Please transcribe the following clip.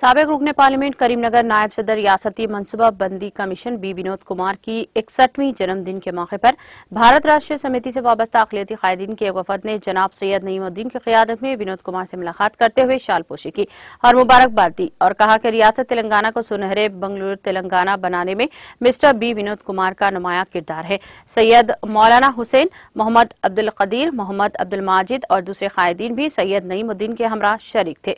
सबक रुकने पार्लियामेंट करीमनगर नायब सदर रियासती मनसूबा बंदी कमीशन बी विनोद कुमार की इकसठवीं जन्मदिन के मौके पर भारत राष्ट्रीय समिति से वाबस्ता अखिलती कायदीन के वफद ने जनाब सैयद नईमुद्दीन की क्यादत में विनोद कुमार से मुलाकात करते हुए शालपोशी की और मुबारकबाद दी और कहा कि रियासत तेलंगाना को सुनहरे बंगलुरु तेलंगाना बनाने में मिस्टर बी विनोद कुमार का नुमाया किरदार है सैयद मौलाना हुसैन मोहम्मद अब्दुल कदीर मोहम्मद अब्दुल माजिद और दूसरे कायदीन भी सैयद नईमुद्दीन के हमरा शरीक थे